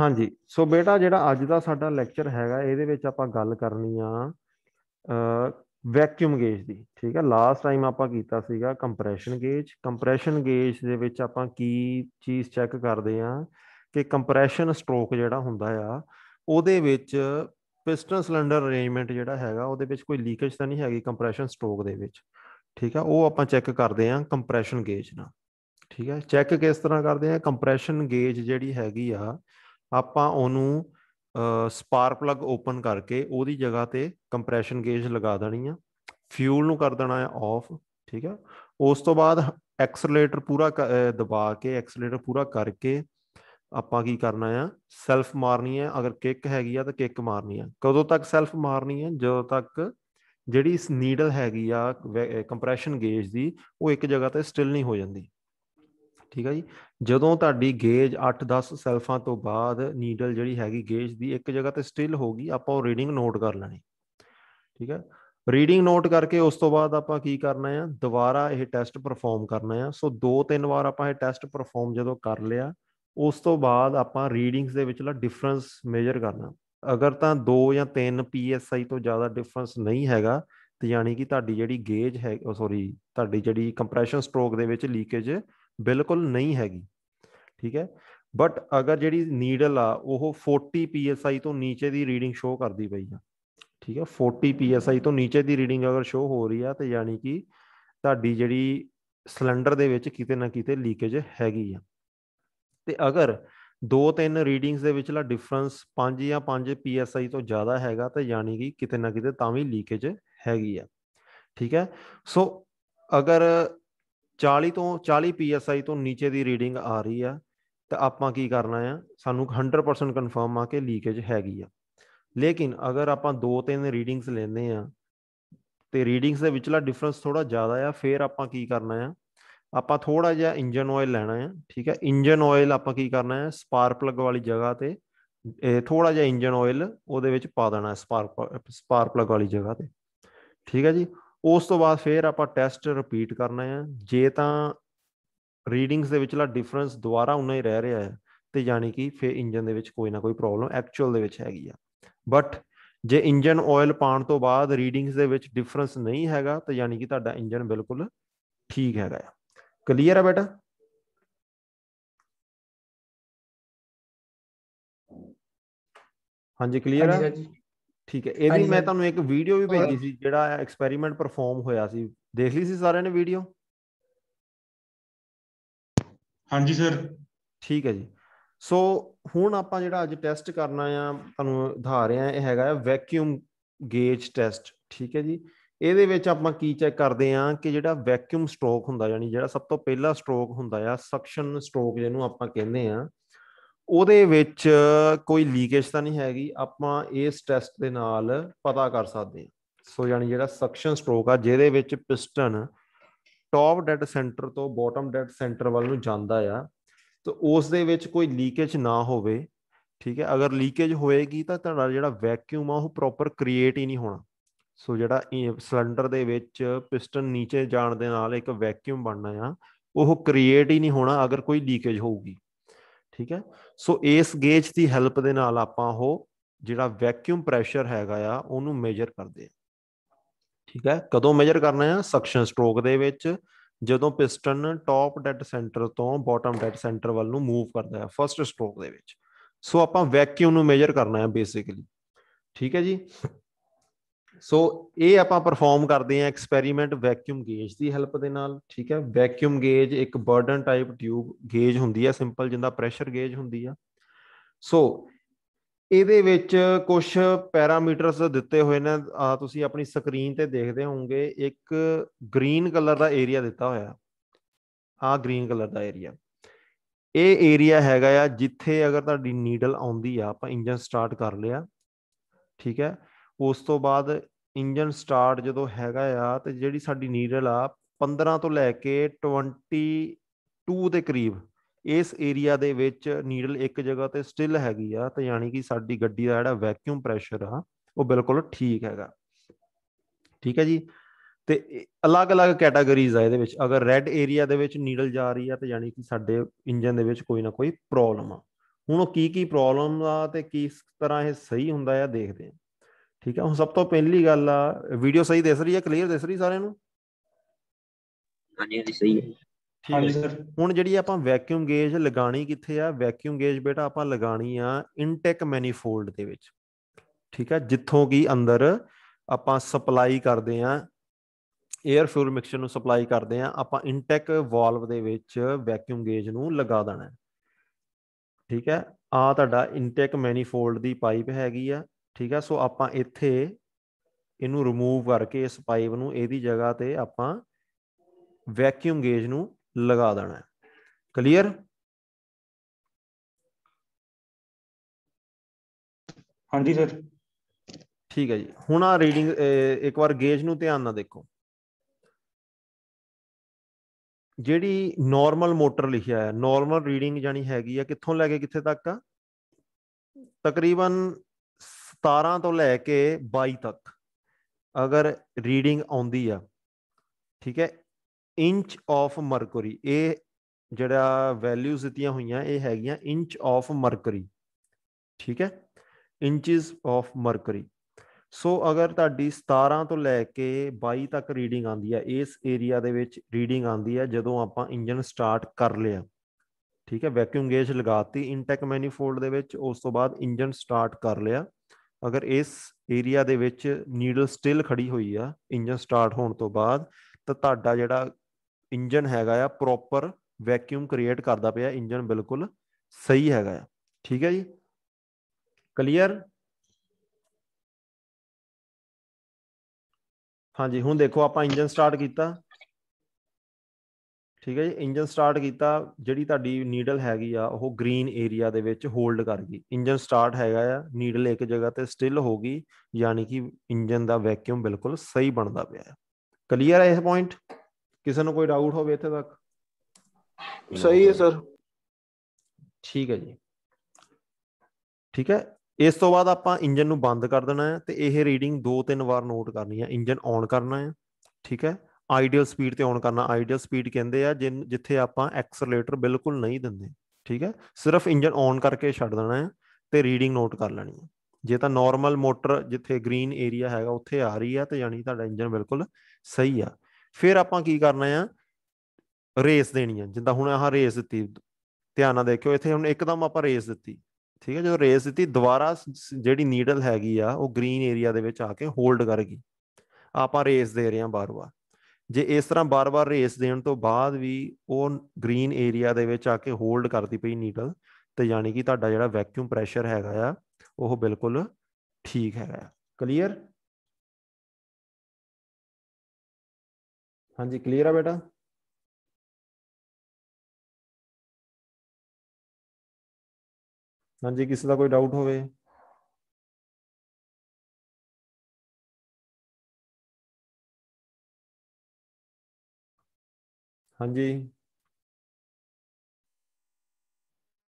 ਹਾਂਜੀ ਸੋ ਬੇਟਾ ਜਿਹੜਾ ਅੱਜ ਦਾ ਸਾਡਾ ਲੈਕਚਰ ਹੈਗਾ ਇਹਦੇ ਵਿੱਚ ਆਪਾਂ ਗੱਲ ਕਰਨੀ ਆ ਵੈਕਿਊਮ ਗੇਜ ਦੀ ਠੀਕ ਹੈ ਲਾਸਟ ਟਾਈਮ ਆਪਾਂ ਕੀਤਾ ਸੀਗਾ ਕੰਪਰੈਸ਼ਨ ਗੇਜ ਕੰਪਰੈਸ਼ਨ ਗੇਜ ਦੇ ਵਿੱਚ ਆਪਾਂ ਕੀ ਚੀਜ਼ ਚੈੱਕ ਕਰਦੇ ਆ ਕਿ ਕੰਪਰੈਸ਼ਨ ਸਟ੍ਰੋਕ ਜਿਹੜਾ ਹੁੰਦਾ ਆ ਉਹਦੇ ਵਿੱਚ ਪਿਸਟਨ ਸਿਲੰਡਰ ਅਰੇਂਜਮੈਂਟ ਜਿਹੜਾ ਹੈਗਾ ਉਹਦੇ ਵਿੱਚ ਕੋਈ ਲੀਕੇਜ ਤਾਂ ਨਹੀਂ ਹੈਗੀ ਕੰਪਰੈਸ਼ਨ ਸਟ੍ਰੋਕ ਦੇ ਵਿੱਚ ਠੀਕ ਆ ਉਹ ਆਪਾਂ ਚੈੱਕ ਕਰਦੇ ਆ ਕੰਪਰੈਸ਼ਨ ਗੇਜ ਨਾਲ ਠੀਕ ਹੈ ਚੈੱਕ ਕਿਸ ਤਰ੍ਹਾਂ ਕਰਦੇ ਆ ਕੰਪਰੈਸ਼ਨ ਗੇਜ ਜਿਹੜੀ ਹੈਗੀ ਆ ਆਪਾਂ ਉਹਨੂੰ ਸਪਾਰਕ ਪਲੱਗ ਓਪਨ ਕਰਕੇ ਉਹਦੀ ਜਗ੍ਹਾ ਤੇ ਕੰਪਰੈਸ਼ਨ ਗੇਜ ਲਗਾ ਦੇਣੀ ਆ ਫਿਊਲ ਨੂੰ ਕਰ ਦੇਣਾ ਹੈ ਆਫ ਠੀਕ ਆ ਉਸ ਤੋਂ ਬਾਅਦ ਐਕਸਲੇਟਰ ਪੂਰਾ ਦਬਾ ਕੇ ਐਕਸਲੇਟਰ ਪੂਰਾ ਕਰਕੇ ਆਪਾਂ ਕੀ ਕਰਨਾ ਆ ਸੈਲਫ ਮਾਰਨੀ ਆ ਅਗਰ ਕਿੱਕ ਹੈਗੀ ਆ ਤਾਂ ਕਿੱਕ ਮਾਰਨੀ ਆ ਕਦੋਂ ਤੱਕ ਸੈਲਫ ਮਾਰਨੀ ਆ ਜਦੋਂ ਤੱਕ ਜਿਹੜੀ ਇਸ ਨੀਡਲ ਹੈਗੀ ਆ ਕੰਪਰੈਸ਼ਨ ਗੇਜ ਦੀ ਉਹ ਇੱਕ ਜਗ੍ਹਾ ਤੇ ਸਟਿਲ ਨਹੀਂ ਹੋ ਜਾਂਦੀ ਠੀਕ ਆ ਜੀ ਜਦੋਂ ਤੁਹਾਡੀ ਗੇਜ 8-10 ਸੈਲਫਾਂ ਤੋਂ ਬਾਅਦ ਨੀਡਲ ਜਿਹੜੀ ਹੈਗੀ ਗੇਜ ਦੀ ਇੱਕ ਜਗ੍ਹਾ ਤੇ ਸਟਿਲ ਹੋ ਗਈ ਆਪਾਂ ਉਹ ਰੀਡਿੰਗ ਨੋਟ ਕਰ ਲੈਣੀ ਠੀਕ ਹੈ ਰੀਡਿੰਗ ਨੋਟ ਕਰਕੇ ਉਸ ਤੋਂ ਬਾਅਦ ਆਪਾਂ ਕੀ ਕਰਨਾ ਹੈ ਦੁਬਾਰਾ ਇਹ ਟੈਸਟ ਪਰਫਾਰਮ ਕਰਨਾ ਹੈ ਸੋ ਦੋ ਤਿੰਨ ਵਾਰ ਆਪਾਂ ਇਹ ਟੈਸਟ ਪਰਫਾਰਮ ਜਦੋਂ ਕਰ ਲਿਆ ਉਸ ਤੋਂ ਬਾਅਦ ਆਪਾਂ ਰੀਡਿੰਗਸ ਦੇ ਵਿੱਚਲਾ ਡਿਫਰੈਂਸ ਮੇਜਰ ਕਰਨਾ ਅਗਰ ਤਾਂ 2 ਜਾਂ 3 ਪੀਐਸਆਈ ਤੋਂ ਜ਼ਿਆਦਾ ਡਿਫਰੈਂਸ ਨਹੀਂ ਹੈਗਾ ਤੇ ਯਾਨੀ ਕਿ ਤੁਹਾਡੀ ਜਿਹੜੀ ਗੇਜ ਹੈ ਸੌਰੀ ਤੁਹਾਡੀ ਜਿਹੜੀ ਕੰਪਰੈਸ਼ਨ ਸਟ੍ਰੋਕ ਦੇ ਵਿੱਚ ਲੀਕੇਜ ਬਿਲਕੁਲ ਨਹੀਂ ਹੈਗੀ ਠੀਕ ਹੈ ਬਟ ਅਗਰ ਜਿਹੜੀ ਨੀਡਲ ਆ ਉਹ 40 psi ਤੋਂ ਨੀਚੇ ਦੀ ਰੀਡਿੰਗ ਸ਼ੋ ਕਰਦੀ ਪਈ ਆ ਠੀਕ ਹੈ 40 psi ਤੋਂ ਨੀਚੇ ਦੀ ਰੀਡਿੰਗ ਅਗਰ ਸ਼ੋ ਹੋ ਰਹੀ ਆ ਤੇ ਯਾਨੀ ਕਿ ਤੁਹਾਡੀ ਜਿਹੜੀ ਸਿਲੰਡਰ ਦੇ ਵਿੱਚ ਕਿਤੇ ਨਾ ਕਿਤੇ ਲੀਕੇਜ ਹੈਗੀ ਆ ਤੇ ਅਗਰ ਦੋ ਤਿੰਨ ਰੀਡਿੰਗਸ ਦੇ ਵਿੱਚਲਾ ਡਿਫਰੈਂਸ 5 ਜਾਂ 5 psi ਤੋਂ ਜ਼ਿਆਦਾ ਹੈਗਾ ਤੇ ਯਾਨੀ ਕਿ ਕਿਤੇ ਨਾ ਕਿਤੇ ਤਾਂ ਵੀ ਲੀਕੇਜ ਹੈਗੀ ਆ ਠੀਕ ਹੈ ਸੋ ਅਗਰ 40 ਤੋਂ 40 ਪੀਐਸਆਈ ਤੋਂ ਨੀਚੇ ਦੀ ਰੀਡਿੰਗ ਆ ਰਹੀ ਆ ਤਾਂ ਆਪਾਂ ਕੀ ਕਰਨਾ ਆ ਸਾਨੂੰ 100% ਕਨਫਰਮ ਆ ਕਿ ਲੀਕੇਜ ਹੈਗੀ ਆ ਲੇਕਿਨ ਅਗਰ ਆਪਾਂ ਦੋ ਤਿੰਨ ਰੀਡਿੰਗਸ ਲੈਨੇ ਆ ਤੇ ਰੀਡਿੰਗਸ ਦੇ ਵਿਚਲਾ ਡਿਫਰੈਂਸ ਥੋੜਾ ਜ਼ਿਆਦਾ ਆ ਫੇਰ ਆਪਾਂ ਕੀ ਕਰਨਾ ਆ ਆਪਾਂ ਥੋੜਾ ਜਿਹਾ ਇੰਜਨ ਆਇਲ ਲੈਣਾ ਆ ਠੀਕ ਹੈ ਇੰਜਨ ਆਇਲ ਆਪਾਂ ਕੀ ਕਰਨਾ ਆ ਸਪਾਰਕ ਪਲੱਗ ਵਾਲੀ ਜਗ੍ਹਾ ਤੇ ਥੋੜਾ ਜਿਹਾ ਇੰਜਨ ਆਇਲ ਉਹਦੇ ਵਿੱਚ ਪਾ ਦੇਣਾ ਸਪਾਰਕ ਸਪਾਰਕ ਪਲੱਗ ਵਾਲੀ ਜਗ੍ਹਾ ਤੇ ਠੀਕ ਹੈ ਜੀ ਉਸ ਤੋਂ ਬਾਅਦ ਫੇਰ ਆਪਾਂ ਟੈਸਟ ਰਿਪੀਟ ਕਰਨਾ ਹੈ ਜੇ ਤਾਂ ਰੀਡਿੰਗਸ ਦੇ ਵਿੱਚਲਾ ਡਿਫਰੈਂਸ ਦੁਬਾਰਾ ਉਨਾ ਹੀ ਰਹਿ ਰਿਹਾ ਹੈ ਤੇ ਯਾਨੀ ਕਿ ਫੇ ਇੰਜਨ ਦੇ ਵਿੱਚ ਕੋਈ ਨਾ ਕੋਈ ਪ੍ਰੋਬਲਮ ਐਕਚੁਅਲ ਦੇ ਵਿੱਚ ਹੈਗੀ ਆ ਬਟ ਜੇ ਇੰਜਨ ਆਇਲ ਪਾਉਣ ਤੋਂ ਬਾਅਦ ਰੀਡਿੰਗਸ ਦੇ ਵਿੱਚ ਡਿਫਰੈਂਸ ਨਹੀਂ ਹੈਗਾ ਤਾਂ ਯਾਨੀ ਕਿ ਤੁਹਾਡਾ ਇੰਜਨ ਬਿਲਕੁਲ ਠੀਕ ਹੈਗਾ ਆ ਕਲੀਅਰ ਆ ਬੇਟਾ ਹਾਂਜੀ ਕਲੀਅਰ ਆ ਹਾਂਜੀ ਠੀਕ ਹੈ ਇਹਦੀ ਮੈਂ ਤੁਹਾਨੂੰ ਇੱਕ ਵੀਡੀਓ ਵੀ ਭੇਜੀ ਸੀ ਜਿਹੜਾ ਐਕਸਪੈਰੀਮੈਂਟ ਪਰਫਾਰਮ ਹੋਇਆ ਸੀ ਦੇਖ ਲਈ ਸੀ ਸਾਰਿਆਂ ਨੇ ਵੀਡੀਓ ਹਾਂਜੀ ਸਰ ਠੀਕ ਹੈ ਜੀ ਸੋ ਹੁਣ ਆਪਾਂ ਜਿਹੜਾ ਅੱਜ ਟੈਸਟ ਕਰਨਾ ਆ ਤੁਹਾਨੂੰ ਦਿਖਾ ਰਿਹਾ ਇਹ ਹੈਗਾ ਆ ਵੈਕਿਊਮ ਗੇਜ ਟੈਸਟ ਠੀਕ ਹੈ ਜੀ ਇਹਦੇ ਵਿੱਚ ਆਪਾਂ ਕੀ ਚੈੱਕ ਕਰਦੇ ਆ ਕਿ ਜਿਹੜਾ ਵੈਕਿਊਮ ਸਟ੍ਰੋਕ ਹੁੰਦਾ ਯਾਨੀ ਜਿਹੜਾ ਸਭ ਤੋਂ ਪਹਿਲਾ ਸਟ੍ਰੋਕ ਹੁੰਦਾ ਆ ਸਕਸ਼ਨ ਸਟ੍ਰੋਕ ਜਿਹਨੂੰ ਆਪਾਂ ਕਹਿੰਦੇ ਆ ਉਹਦੇ ਵਿੱਚ ਕੋਈ ਲੀਕੇਜ ਤਾਂ ਨਹੀਂ ਹੈਗੀ ਆਪਾਂ ਇਸ ਟੈਸਟ ਦੇ ਨਾਲ ਪਤਾ ਕਰ ਸਕਦੇ ਹਾਂ ਸੋ ਯਾਨੀ ਜਿਹੜਾ ਸਕਸ਼ਨ ਸਟ੍ਰੋਕ ਆ ਜਿਹਦੇ ਵਿੱਚ ਪਿਸਟਨ ਟੌਪ ਡੈਡ ਸੈਂਟਰ ਤੋਂ ਬਾਟਮ ਡੈਡ ਸੈਂਟਰ ਵੱਲ ਨੂੰ ਜਾਂਦਾ ਆ ਤਾਂ ਉਸ ਦੇ ਵਿੱਚ ਕੋਈ ਲੀਕੇਜ ਨਾ ਹੋਵੇ ਠੀਕ ਹੈ ਅਗਰ ਲੀਕੇਜ ਹੋਏਗੀ ਤਾਂ ਤੁਹਾਡਾ ਜਿਹੜਾ ਵੈਕਿਊਮ ਆ ਉਹ ਪ੍ਰੋਪਰ ਕ੍ਰੀਏਟ ਹੀ ਨਹੀਂ ਹੋਣਾ ਸੋ ਜਿਹੜਾ ਸਿਲੰਡਰ ਦੇ ਵਿੱਚ ਪਿਸਟਨ ਨੀਚੇ ਜਾਣ ਦੇ ਨਾਲ ਇੱਕ ਵੈਕਿਊਮ ਬਣਨਾ ਆ ਉਹ ਕ੍ਰੀਏਟ ਹੀ ਨਹੀਂ ਹੋਣਾ ਅਗਰ ਕੋਈ ਲੀਕੇਜ ਹੋਊਗੀ ਠੀਕ ਹੈ ਸੋ ਇਸ ਗੇਜ ਦੀ ਹੈਲਪ ਦੇ ਨਾਲ ਆਪਾਂ ਉਹ ਜਿਹੜਾ ਵੈਕਿਊਮ ਪ੍ਰੈਸ਼ਰ ਹੈਗਾ ਆ ਉਹਨੂੰ ਮੇਜਰ ਕਰਦੇ ਆ ਠੀਕ ਹੈ ਕਦੋਂ ਮੇਜਰ ਕਰਨਾ ਹੈ ਸਕਸ਼ਨ ਸਟ੍ਰੋਕ ਦੇ ਵਿੱਚ ਜਦੋਂ ਪਿਸਟਨ ਟਾਪ ਡੈਡ ਸੈਂਟਰ ਤੋਂ ਬਾਟਮ ਡੈਡ ਸੈਂਟਰ ਵੱਲ ਨੂੰ ਮੂਵ ਕਰਦਾ ਹੈ ਫਰਸਟ ਸਟ੍ਰੋਕ ਦੇ ਵਿੱਚ ਸੋ ਆਪਾਂ ਵੈਕਿਊਮ ਨੂੰ ਮੇਜਰ ਕਰਨਾ ਹੈ ਬੇਸਿਕਲੀ ਠੀਕ ਹੈ ਜੀ ਸੋ ਇਹ ਆਪਾਂ ਪਰਫਾਰਮ ਕਰਦੇ ਆ ਐਕਸਪੈਰੀਮੈਂਟ ਵੈਕਿਊਮ ਗੇਜ ਦੀ ਹੈਲਪ ਦੇ ਨਾਲ ਠੀਕ ਹੈ ਵੈਕਿਊਮ ਗੇਜ ਇੱਕ ਬਰਡਨ ਟਾਈਪ ਟਿਊਬ ਗੇਜ ਹੁੰਦੀ ਆ ਸਿੰਪਲ ਜਿੰਦਾ ਪ੍ਰੈਸ਼ਰ ਗੇਜ ਹੁੰਦੀ ਆ ਸੋ ਇਹਦੇ ਵਿੱਚ ਕੁਝ ਪੈਰਾਮੀਟਰਸ ਦਿੱਤੇ ਹੋਏ ਨੇ ਆ ਤੁਸੀਂ ਆਪਣੀ ਸਕਰੀਨ ਤੇ ਦੇਖਦੇ ਹੋਵੋਗੇ ਇੱਕ ਗ੍ਰੀਨ ਕਲਰ ਦਾ ਏਰੀਆ ਦਿੱਤਾ ਹੋਇਆ ਆ ਗ੍ਰੀਨ ਕਲਰ ਦਾ ਏਰੀਆ ਇਹ ਏਰੀਆ ਹੈਗਾ ਆ ਜਿੱਥੇ ਅਗਰ ਤੁਹਾਡੀ ਨੀਡਲ ਆਉਂਦੀ ਆ ਆਪਾਂ ਇੰਜਨ ਸਟਾਰਟ ਕਰ ਲਿਆ ਠੀਕ ਹੈ ਉਸ ਤੋਂ ਬਾਅਦ ਇੰਜਨ ਸਟਾਰਟ ਜਦੋਂ ਹੈਗਾ ਆ ਤੇ ਜਿਹੜੀ ਸਾਡੀ ਨੀਡਲ ਆ 15 ਤੋਂ ਲੈ ਕੇ 22 ਦੇ ਕਰੀਬ ਇਸ ਏਰੀਆ ਦੇ ਵਿੱਚ ਨੀਡਲ ਇੱਕ ਜਗ੍ਹਾ ਤੇ ਸਟਿਲ ਹੈਗੀ ਆ ਤੇ ਯਾਨੀ ਕਿ ਸਾਡੀ ਗੱਡੀ ਦਾ ਜਿਹੜਾ ਵੈਕਿਊਮ ਪ੍ਰੈਸ਼ਰ ਆ ਉਹ ਬਿਲਕੁਲ ਠੀਕ ਹੈਗਾ ਠੀਕ ਹੈ ਜੀ ਤੇ ਅਲੱਗ-ਅਲੱਗ ਕੈਟਾਗਰੀਜ਼ ਆ ਇਹਦੇ ਵਿੱਚ ਅਗਰ ਰੈੱਡ ਏਰੀਆ ਦੇ ਵਿੱਚ ਨੀਡਲ ਜਾ ਰਹੀ ਆ ਤੇ ਯਾਨੀ ਕਿ ਸਾਡੇ ਇੰਜਨ ਦੇ ਵਿੱਚ ਕੋਈ ਨਾ ਕੋਈ ਪ੍ਰੋਬਲਮ ਆ ਹੁਣ ਉਹ ਕੀ ਕੀ ਪ੍ਰੋਬਲਮ ਆ ਤੇ ਕਿਸ ਤਰ੍ਹਾਂ ਇਹ ਸਹੀ ਹੁੰਦਾ ਆ ਦੇਖਦੇ ਆ ਠੀਕ ਹੈ ਹੁਣ ਸਭ ਤੋਂ ਪਹਿਲੀ ਗੱਲ ਆ ਵੀਡੀਓ ਸਹੀ ਦਿਸ ਰਹੀ ਹੈ ਕਲੀਅਰ ਦਿਸ ਰਹੀ ਸਾਰਿਆਂ ਨੂੰ ਹਾਂਜੀ ਹਾਂਜੀ ਸਹੀ ਹੈ ਜੀ ਸਰ ਹੁਣ ਜਿਹੜੀ ਆਪਾਂ ਵੈਕਿਊਮ ਗੇਜ ਲਗਾਣੀ ਕਿੱਥੇ ਆ ਵੈਕਿਊਮ ਗੇਜ ਬੇਟਾ ਆਪਾਂ ਲਗਾਣੀ ਆ ਇਨਟੈਕ ਮੈਨੀਫੋਲਡ ਦੇ ਵਿੱਚ ਠੀਕ ਹੈ ਜਿੱਥੋਂ ਕੀ ਅੰਦਰ ਆਪਾਂ ਸਪਲਾਈ ਕਰਦੇ ਆ 에어 ਫਿਊਲ ਮਿਕਸਚਰ ਨੂੰ ਸਪਲਾਈ ਕਰਦੇ ਆ ਆਪਾਂ ਇਨਟੈਕ ਵਾਲਵ ਦੇ ਵਿੱਚ ਵੈਕਿਊਮ ਗੇਜ ਨੂੰ ਲਗਾ ਦੇਣਾ ਠੀਕ ਹੈ ਆ ਤੁਹਾਡਾ ਇਨਟੈਕ ਮੈਨੀਫੋਲਡ ਦੀ ਪਾਈਪ ਹੈਗੀ ਆ ਠੀਕ ਹੈ ਸੋ ਆਪਾਂ ਇੱਥੇ ਇਹਨੂੰ ਰਿਮੂਵ ਕਰਕੇ ਇਸ ਪਾਈਪ ਨੂੰ ਇਹਦੀ ਜਗ੍ਹਾ ਤੇ ਆਪਾਂ ਵੈਕਿਊਮ ਗੇਜ ਨੂੰ ਲਗਾ ਦੇਣਾ ਹੈ ਕਲੀਅਰ ਹਾਂਜੀ ਸਰ ਠੀਕ ਹੈ ਜੀ ਹੁਣ ਆ ਰੀਡਿੰਗ ਇੱਕ ਵਾਰ ਗੇਜ ਨੂੰ ਧਿਆਨ ਨਾਲ ਦੇਖੋ ਜਿਹੜੀ ਨਾਰਮਲ ਮੋਟਰ ਲਿਖਿਆ ਹੈ ਨਾਰਮਲ ਰੀਡਿੰਗ ਜਾਨੀ ਹੈਗੀ ਆ ਕਿੱਥੋਂ ਲੈ ਕੇ ਕਿੱਥੇ ਤੱਕ ਆ ਤਕਰੀਬਨ 17 ਤੋਂ ਲੈ ਕੇ 22 ਤੱਕ ਅਗਰ ਰੀਡਿੰਗ ਆਉਂਦੀ ਆ ਠੀਕ ਹੈ ਇੰਚ ਆਫ ਮਰਕਰੀ ਇਹ ਜਿਹੜਾ ਵੈਲਿਊਜ਼ ਦਿੱਤੀਆਂ ਹੋਈਆਂ ਇਹ ਹੈਗੀਆਂ ਇੰਚ ਆਫ ਮਰਕਰੀ ਠੀਕ ਹੈ ਇੰਚਸ ਆਫ ਮਰਕਰੀ ਸੋ ਅਗਰ ਤੁਹਾਡੀ 17 ਤੋਂ ਲੈ ਕੇ 22 ਤੱਕ ਰੀਡਿੰਗ ਆਉਂਦੀ ਆ ਇਸ ਏਰੀਆ ਦੇ ਵਿੱਚ ਰੀਡਿੰਗ ਆਉਂਦੀ ਆ ਜਦੋਂ ਆਪਾਂ ਇੰਜਨ ਸਟਾਰਟ ਕਰ ਲਿਆ ਠੀਕ ਹੈ ਵੈਕਿਊਮ ਗੇਜ ਲਗਾਤੀ ਇਨਟੈਕ ਮੈਨੀਫੋਲਡ ਦੇ ਵਿੱਚ ਉਸ ਤੋਂ ਬਾਅਦ ਇੰਜਨ ਸਟਾਰਟ ਕਰ ਲਿਆ ਅਗਰ ਇਸ ਏਰੀਆ ਦੇ ਵਿੱਚ ਨੀਡਲ ਸਟਿਲ ਖੜੀ ਹੋਈ ਆ ਇੰਜਨ ਸਟਾਰਟ ਹੋਣ ਤੋਂ ਬਾਅਦ ਤਾਂ ਤੁਹਾਡਾ ਜਿਹੜਾ ਇੰਜਨ ਹੈਗਾ ਆ ਪ੍ਰੋਪਰ ਵੈਕਿਊਮ ਕ੍ਰੀਏਟ ਕਰਦਾ ਪਿਆ ਇੰਜਨ ਬਿਲਕੁਲ ਸਹੀ ਹੈਗਾ ਆ ਠੀਕ ਹੈ ਜੀ ਕਲੀਅਰ ਹਾਂਜੀ ਹੁਣ ਦੇਖੋ ਆਪਾਂ ਇੰਜਨ ਸਟਾਰਟ ਕੀਤਾ ਠੀਕ ਹੈ ਜੀ ਇੰਜਨ ਸਟਾਰਟ ਕੀਤਾ ਜਿਹੜੀ ਤੁਹਾਡੀ ਨੀਡਲ ਹੈਗੀ ਆ ਉਹ ਗ੍ਰੀਨ ਏਰੀਆ ਦੇ ਵਿੱਚ ਹੋਲਡ ਕਰ ਗਈ ਇੰਜਨ ਸਟਾਰਟ ਹੈਗਾ ਆ ਨੀਡਲ ਇੱਕ ਜਗ੍ਹਾ ਤੇ ਸਟਿਲ ਹੋ ਗਈ ਯਾਨੀ ਕਿ ਇੰਜਨ ਦਾ ਵੈਕਿਊਮ ਬਿਲਕੁਲ ਸਹੀ ਬਣਦਾ ਪਿਆ ਹੈ ਕਲੀਅਰ ਹੈ ਇਸ ਪੁਆਇੰਟ ਕਿਸੇ ਨੂੰ ਕੋਈ ਡਾਊਟ ਹੋਵੇ ਇੱਥੇ ਤੱਕ ਸਹੀ ਹੈ ਸਰ ਠੀਕ ਹੈ ਜੀ ਠੀਕ ਹੈ ਇਸ ਤੋਂ ਬਾਅਦ ਆਪਾਂ ਇੰਜਨ ਨੂੰ ਬੰਦ ਕਰ ਦੇਣਾ ਹੈ ਤੇ ਇਹ ਰੀਡਿੰਗ 2-3 ਵਾਰ ਨੋਟ ਕਰਨੀ ਹੈ ਇੰਜਨ ਔਨ ਕਰਨਾ ਹੈ ਠੀਕ ਹੈ ਆਈਡੀਅਲ ਸਪੀਡ ਤੇ ਔਨ ਕਰਨਾ ਆਈਡੀਅਲ ਸਪੀਡ ਕਹਿੰਦੇ ਆ ਜਿੱਥੇ ਆਪਾਂ ਐਕਸਲਰੇਟਰ ਬਿਲਕੁਲ ਨਹੀਂ ਦਿੰਦੇ ਠੀਕ ਹੈ ਸਿਰਫ ਇੰਜਨ ਔਨ ਕਰਕੇ ਛੱਡ ਦੇਣਾ ਹੈ ਤੇ ਰੀਡਿੰਗ ਨੋਟ ਕਰ ਲੈਣੀ ਹੈ ਜੇ ਤਾਂ ਨਾਰਮਲ ਮੋਟਰ ਜਿੱਥੇ ਗ੍ਰੀਨ ਏਰੀਆ ਹੈਗਾ ਉੱਥੇ ਆ ਰਹੀ ਆ ਤੇ ਯਾਨੀ ਤੁਹਾਡਾ ਇੰਜਨ ਬਿਲਕੁਲ ਸਹੀ ਆ ਫਿਰ ਆਪਾਂ ਕੀ ਕਰਨਾ ਆ ਰੇਸ ਦੇਣੀ ਆ ਜਿੱਦਾਂ ਹੁਣ ਆਹ ਰੇਸ ਦਿੱਤੀ ਧਿਆਨ ਨਾਲ ਦੇਖਿਓ ਇੱਥੇ ਹੁਣ ਇੱਕਦਮ ਆਪਾਂ ਰੇਸ ਦਿੱਤੀ ਠੀਕ ਹੈ ਜਦੋਂ ਰੇਸ ਦਿੱਤੀ ਦੁਬਾਰਾ ਜਿਹੜੀ ਨੀਡਲ ਹੈਗੀ ਆ ਉਹ ਗ੍ਰੀਨ ਏਰੀਆ ਦੇ ਵਿੱਚ ਆ ਕੇ ਹੋਲਡ ਕਰ ਗਈ ਆਪਾਂ ਰੇਸ ਦੇ ਰਹੇ ਹਾਂ ਬਾਰ-ਬਾਰ ਜੇ ਇਸ ਤਰ੍ਹਾਂ ਬਾਰ-ਬਾਰ ਰੇਸ ਦੇਣ ਤੋਂ ਬਾਅਦ ਵੀ ਉਹ ਗ੍ਰੀਨ ਏਰੀਆ ਦੇ ਵਿੱਚ ਆ ਕੇ ਹੋਲਡ ਕਰਦੀ ਪਈ ਨੀਡਲ ਤੇ ਯਾਨੀ ਕਿ ਤੁਹਾਡਾ ਜਿਹੜਾ ਵੈਕਿਊਮ ਪ੍ਰੈਸ਼ਰ ਹੈਗਾ ਆ ਉਹ ਬਿਲਕੁਲ ਠੀਕ ਹੈਗਾ ਆ ਕਲੀਅਰ ਹਾਂਜੀ ਕਲੀਅਰ ਆ ਬੇਟਾ ਹਾਂਜੀ ਕਿਸੇ ਦਾ ਕੋਈ ਡਾਊਟ ਹੋਵੇ ਹਾਂਜੀ